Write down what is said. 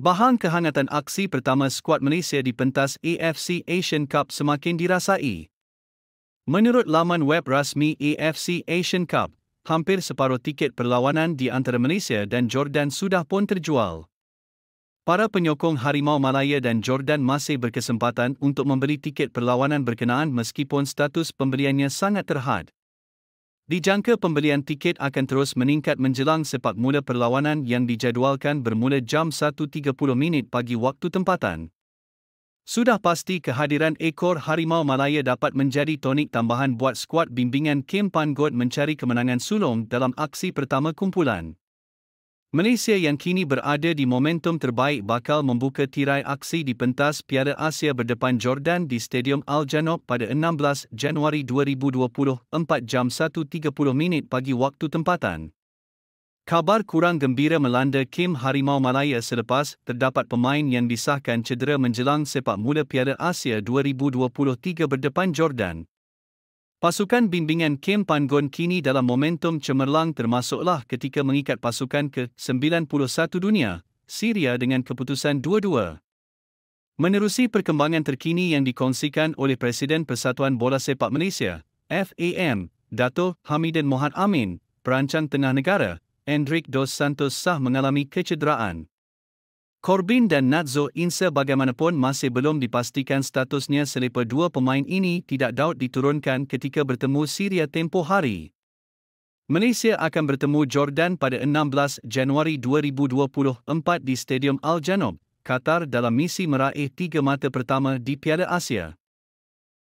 Bahang kehangatan aksi pertama skuad Malaysia di pentas AFC Asian Cup semakin dirasai. Menurut laman web rasmi AFC Asian Cup, hampir separuh tiket perlawanan di antara Malaysia dan Jordan sudah pun terjual. Para penyokong Harimau Malaya dan Jordan masih berkesempatan untuk membeli tiket perlawanan berkenaan meskipun status pembeliannya sangat terhad. Dijangka pembelian tiket akan terus meningkat menjelang sepak mula perlawanan yang dijadualkan bermula jam 1.30 pagi waktu tempatan. Sudah pasti kehadiran ekor harimau Malaya dapat menjadi tonik tambahan buat skuad bimbingan Kim Pan God mencari kemenangan sulung dalam aksi pertama kumpulan. Malaysia yang kini berada di momentum terbaik bakal membuka tirai aksi di pentas Piala Asia berdepan Jordan di Stadium Al Janoub pada 16 Januari 2024 jam 1.30 minit pagi waktu tempatan. Kabar kurang gembira melanda Kim Harimau Malaya selepas terdapat pemain yang disahkan cedera menjelang sepak mula Piala Asia 2023 berdepan Jordan. Pasukan bimbingan Kim Pangon kini dalam momentum cemerlang termasuklah ketika mengikat pasukan ke-91 dunia, Syria dengan keputusan 2-2. Menerusi perkembangan terkini yang dikongsikan oleh Presiden Persatuan Bola Sepak Malaysia, FAM, Dato Hamidin Mohad Amin, perancang tengah negara, Hendrik Dos Santos sah mengalami kecederaan. Corbin dan Nadzo Insa bagaimanapun masih belum dipastikan statusnya selepas dua pemain ini tidak daud diturunkan ketika bertemu Syria tempo hari. Malaysia akan bertemu Jordan pada 16 Januari 2024 di Stadium Al-Janob, Qatar dalam misi meraih tiga mata pertama di Piala Asia.